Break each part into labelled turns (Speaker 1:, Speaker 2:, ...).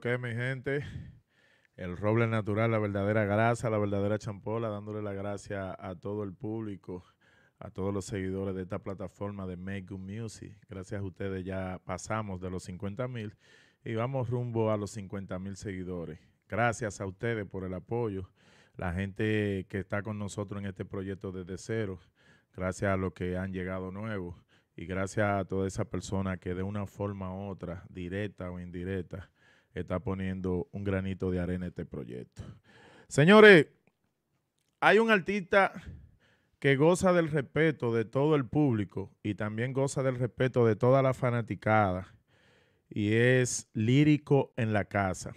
Speaker 1: que mi gente. El roble natural, la verdadera grasa, la verdadera champola, dándole la gracia a todo el público, a todos los seguidores de esta plataforma de Make Good Music. Gracias a ustedes ya pasamos de los 50 mil y vamos rumbo a los 50 mil seguidores. Gracias a ustedes por el apoyo, la gente que está con nosotros en este proyecto desde cero, gracias a los que han llegado nuevos y gracias a toda esa persona que de una forma u otra, directa o indirecta, está poniendo un granito de arena este proyecto. Señores, hay un artista que goza del respeto de todo el público y también goza del respeto de toda la fanaticada y es Lírico en la casa.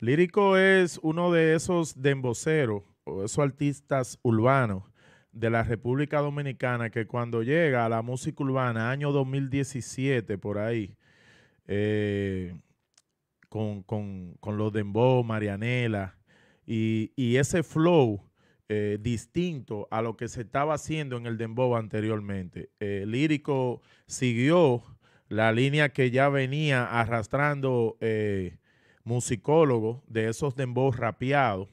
Speaker 1: Lírico es uno de esos demboceros o esos artistas urbanos de la República Dominicana que cuando llega a la música urbana, año 2017 por ahí, eh, con, los Dembow, Marianela, y, ese flow eh, distinto a lo que se estaba haciendo en el Dembow anteriormente. Eh, lírico siguió la línea que ya venía arrastrando eh, musicólogos de esos Dembow rapeados.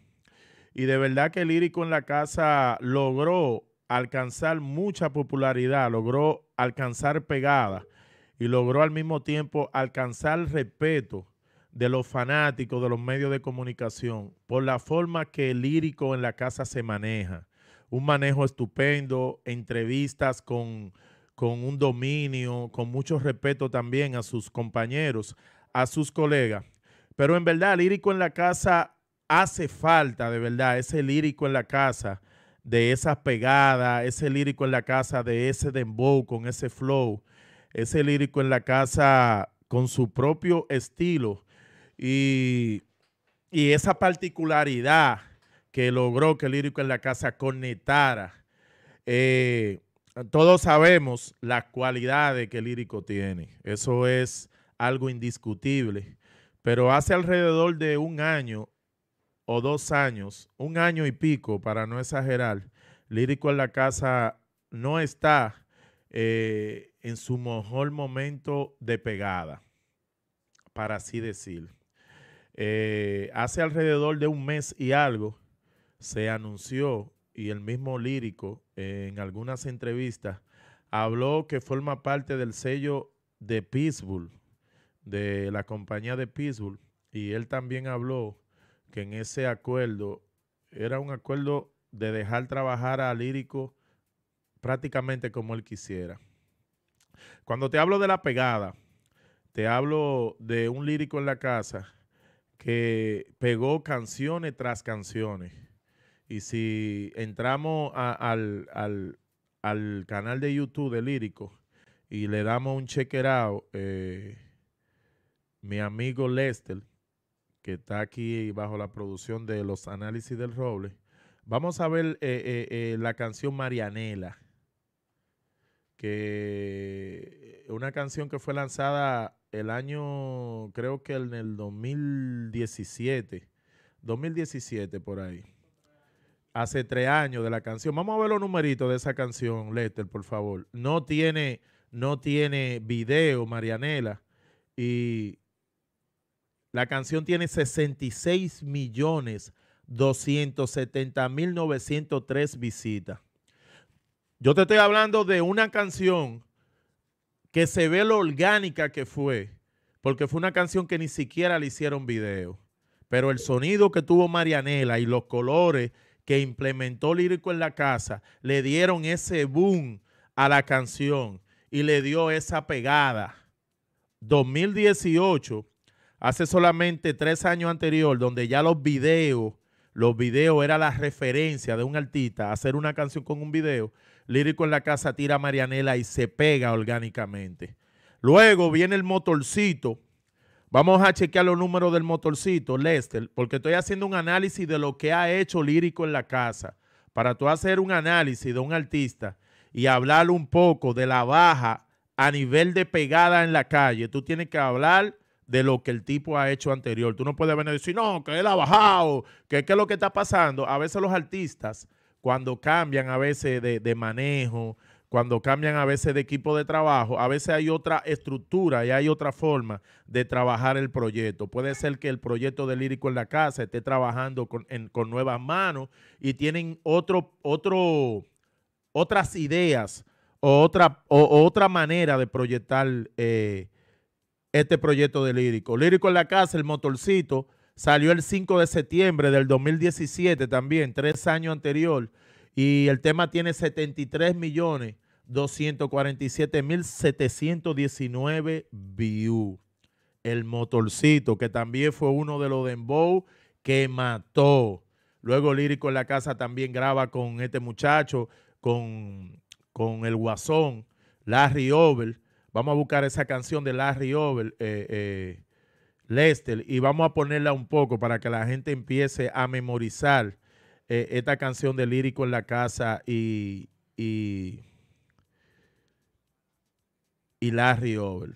Speaker 1: Y de verdad que Lírico en la casa logró alcanzar mucha popularidad, logró alcanzar pegada y logró al mismo tiempo alcanzar respeto de los fanáticos, de los medios de comunicación, por la forma que el lírico en la casa se maneja. Un manejo estupendo, entrevistas con, un dominio, con mucho respeto también a sus compañeros, a sus colegas. Pero en verdad, el lírico en la casa hace falta, de verdad, ese lírico en la casa de esas pegadas, ese lírico en la casa de ese dembow con ese flow, ese lírico en la casa con su propio estilo y, esa particularidad que logró que Lírico en la Casa conectara, eh, todos sabemos las cualidades que Lírico tiene. Eso es algo indiscutible. Pero hace alrededor de un año o dos años, un año y pico, para no exagerar, Lírico en la Casa no está eh, en su mejor momento de pegada, para así decirlo. Eh, hace alrededor de un mes y algo se anunció y el mismo lírico en algunas entrevistas habló que forma parte del sello de Pittsburgh, de la compañía de Pittsburgh, y él también habló que en ese acuerdo era un acuerdo de dejar trabajar a lírico prácticamente como él quisiera. Cuando te hablo de la pegada, te hablo de un lírico en la casa que pegó canciones tras canciones. Y si entramos al, canal de YouTube de Lírico y le damos un checker out, eh, mi amigo Lester, que está aquí bajo la producción de los análisis del roble, vamos a ver eh, eh, la canción Marianela, que una canción que fue lanzada el año, creo que en el 2017, 2017 por ahí, hace tres años de la canción. Vamos a ver los numeritos de esa canción, Lester, por favor. No tiene, no tiene video, Marianela, y la canción tiene 66.270.903 millones mil visitas. Yo te estoy hablando de una canción que se ve lo orgánica que fue, porque fue una canción que ni siquiera le hicieron video, pero el sonido que tuvo Marianela y los colores que implementó Lírico en la casa le dieron ese boom a la canción y le dio esa pegada. 2018, hace solamente tres años anterior, donde ya los videos, los videos era la referencia de un artista, hacer una canción con un video, Lírico en la casa tira Marianela y se pega orgánicamente. Luego viene el motorcito. Vamos a chequear los números del motorcito, Lester, porque estoy haciendo un análisis de lo que ha hecho Lírico en la casa. Para tú hacer un análisis de un artista y hablar un poco de la baja a nivel de pegada en la calle, tú tienes que hablar de lo que el tipo ha hecho anterior. Tú no puedes venir y decir, no, que él ha bajado, que qué es lo que está pasando. A veces los artistas cuando cambian a veces de, manejo, cuando cambian a veces de equipo de trabajo, a veces hay otra estructura y hay otra forma de trabajar el proyecto. Puede ser que el proyecto de Lírico en la Casa esté trabajando con, con nuevas manos y tienen otro, otro, otras ideas o otra, otra manera de proyectar eh, este proyecto de Lírico. Lírico en la Casa, el motorcito, Salió el 5 de septiembre del 2017 también, tres años anterior. Y el tema tiene 73.247.719 views. El motorcito, que también fue uno de los Dembow que mató. Luego Lírico en la Casa también graba con este muchacho, con, el Guasón, Larry Over. Vamos a buscar esa canción de Larry Over. Eh, eh, Lester, y vamos a ponerla un poco para que la gente empiece a memorizar eh, esta canción de Lírico en la casa y, y, y Larry Over.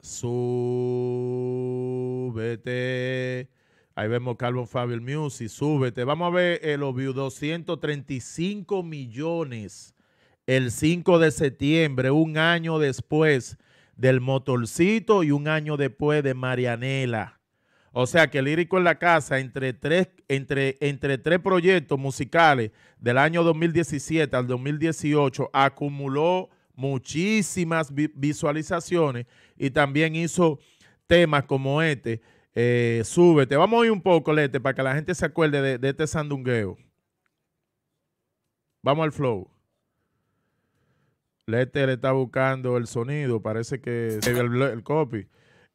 Speaker 1: Súbete. Ahí vemos Carbon Fabio Music, súbete. Vamos a ver el obvio, 235 millones el 5 de septiembre, un año después del motorcito y un año después de Marianela. O sea que Lírico en la Casa, entre tres, entre, entre tres proyectos musicales del año 2017 al 2018, acumuló muchísimas visualizaciones y también hizo temas como este. Eh, súbete. Vamos a oír un poco, Lete, para que la gente se acuerde de, de este sandungueo. Vamos al flow. Lester está buscando el sonido, parece que el, el copy.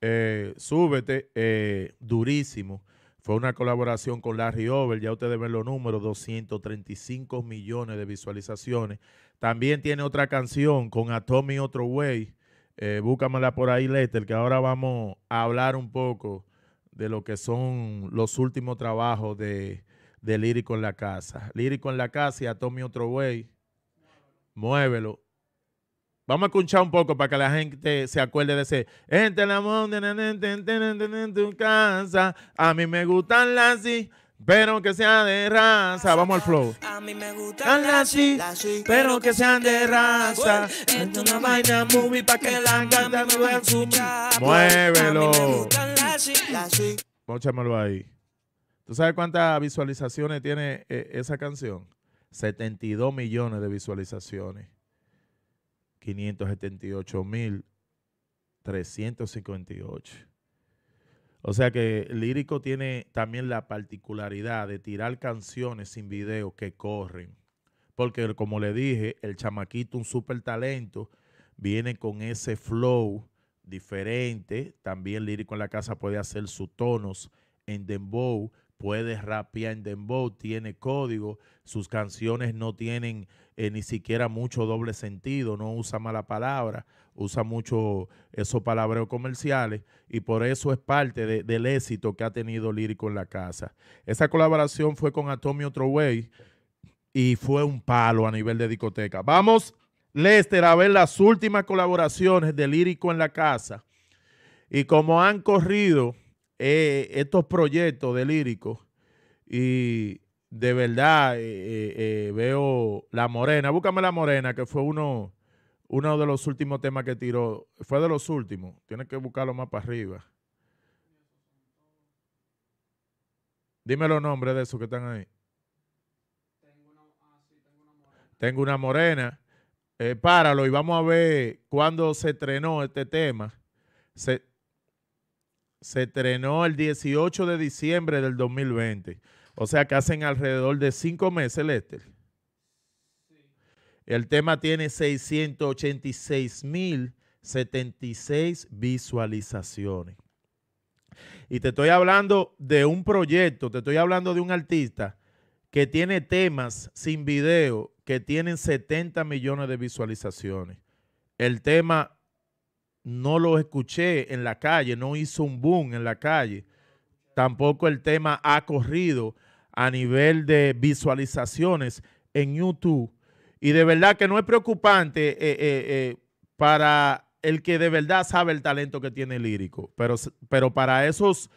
Speaker 1: Eh, súbete, eh, durísimo. Fue una colaboración con Larry Over, ya ustedes ven los números, 235 millones de visualizaciones. También tiene otra canción con Atomi Otro Way. Eh, búscamela por ahí, Lester, que ahora vamos a hablar un poco de lo que son los últimos trabajos de, de Lírico en la Casa. Lírico en la Casa y Atomi Otro Way. Muévelo. Vamos a escuchar un poco para que la gente se acuerde de ese. Entre la en tu casa. A mí me gustan las sí, pero que sean de raza. Vamos al flow. A mí me gustan las sí, pero que sean de raza. Esto es una vaina movie para que la gente me vea su Muévelo. Póchamelo ahí. ¿Tú sabes cuántas visualizaciones tiene eh, esa canción? 72 millones de visualizaciones. 578.358. O sea que Lírico tiene también la particularidad de tirar canciones sin video que corren. Porque como le dije, el chamaquito, un súper talento, viene con ese flow diferente. También Lírico en la casa puede hacer sus tonos en dembow, puede rapear en dembow, tiene código, sus canciones no tienen eh, ni siquiera mucho doble sentido, no usa mala palabra, usa mucho esos palabreos comerciales y por eso es parte del éxito que ha tenido Lírico en la casa. Esa colaboración fue con otro Way y fue un palo a nivel de discoteca. Vamos, Lester, a ver las últimas colaboraciones de Lírico en la casa. Y como han corrido eh, estos proyectos de líricos y de verdad eh, eh, veo La Morena, búscame La Morena, que fue uno, uno de los últimos temas que tiró, fue de los últimos, tienes que buscarlo más para arriba. Dime los nombres de esos que están ahí. Tengo una, morena. Tengo una páralo y vamos a ver cuándo se trenó este tema. Se, se estrenó el 18 de diciembre del 2020. O sea que hacen alrededor de cinco meses, Lester. El tema tiene 686.076 visualizaciones. Y te estoy hablando de un proyecto, te estoy hablando de un artista que tiene temas sin video que tienen 70 millones de visualizaciones. El tema no lo escuché en la calle, no hizo un boom en la calle. Tampoco el tema ha corrido a nivel de visualizaciones en YouTube. Y de verdad que no es preocupante eh, eh, eh, para el que de verdad sabe el talento que tiene lírico, pero, pero para esos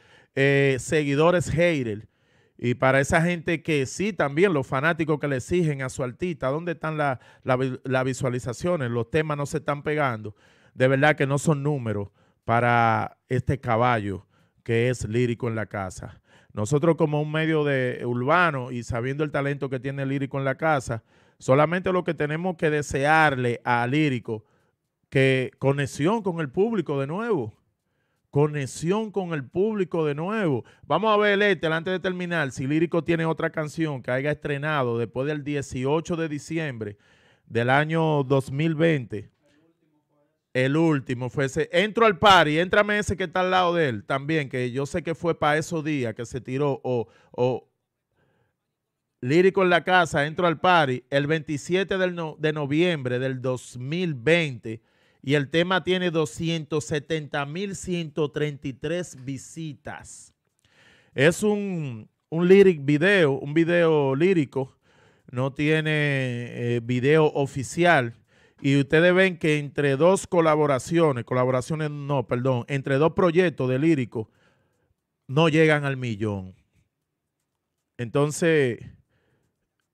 Speaker 1: seguidores haters y para esa gente que sí también, los fanáticos que le exigen a su artista, ¿dónde están las la, visualizaciones? Los temas no se están pegando de verdad que no son números para este caballo que es lírico en la casa. Nosotros como un medio de urbano y sabiendo el talento que tiene lírico en la casa, solamente lo que tenemos que desearle a lírico, que conexión con el público de nuevo conexión con el público de nuevo. Vamos a ver, Letel, antes de terminar, si Lírico tiene otra canción que haya estrenado después del 18 de diciembre del año 2020 el último fue ese. Entro al party, entrame ese que está al lado de él también, que yo sé que fue para esos días que se tiró. O, o Lírico en la casa, entro al party, el 27 de noviembre del 2020. Y el tema tiene 270.133 visitas. Es un, un video, un video lírico. No tiene eh, video oficial y ustedes ven que entre dos colaboraciones, colaboraciones no, perdón, entre dos proyectos de lírico, no llegan al millón. Entonces,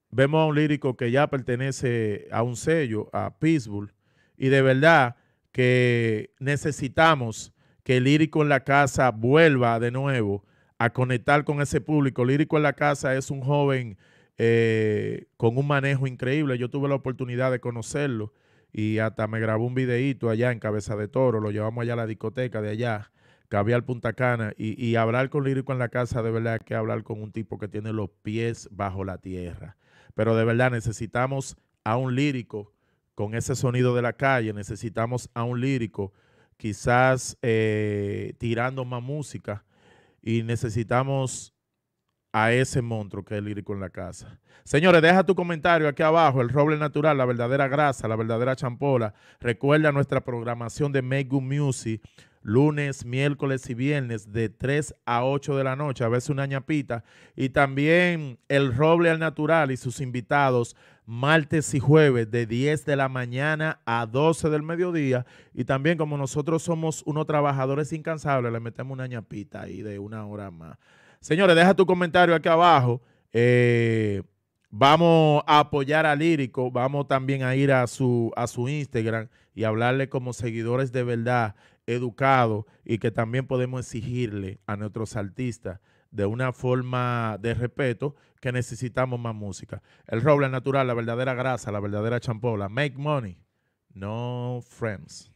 Speaker 1: vemos a un lírico que ya pertenece a un sello, a Pittsburgh, y de verdad que necesitamos que el lírico en la casa vuelva de nuevo a conectar con ese público. lírico en la casa es un joven eh, con un manejo increíble. Yo tuve la oportunidad de conocerlo y hasta me grabó un videíto allá en Cabeza de Toro, lo llevamos allá a la discoteca de allá, al Punta Cana, y, y hablar con Lírico en la casa, de verdad que hablar con un tipo que tiene los pies bajo la tierra. Pero de verdad necesitamos a un lírico con ese sonido de la calle, necesitamos a un lírico quizás eh, tirando más música y necesitamos a ese monstruo que es lírico en la casa. Señores, deja tu comentario aquí abajo, el roble natural, la verdadera grasa, la verdadera champola. Recuerda nuestra programación de Make Good Music, lunes, miércoles y viernes de 3 a 8 de la noche, a veces una ñapita. Y también el roble al natural y sus invitados martes y jueves de 10 de la mañana a 12 del mediodía. Y también como nosotros somos unos trabajadores incansables, le metemos una ñapita ahí de una hora más. Señores, deja tu comentario aquí abajo. Eh, vamos a apoyar a Lírico, vamos también a ir a su, a su Instagram y hablarle como seguidores de verdad, educados, y que también podemos exigirle a nuestros artistas de una forma de respeto que necesitamos más música. El roble natural, la verdadera grasa, la verdadera champola. Make money, no friends.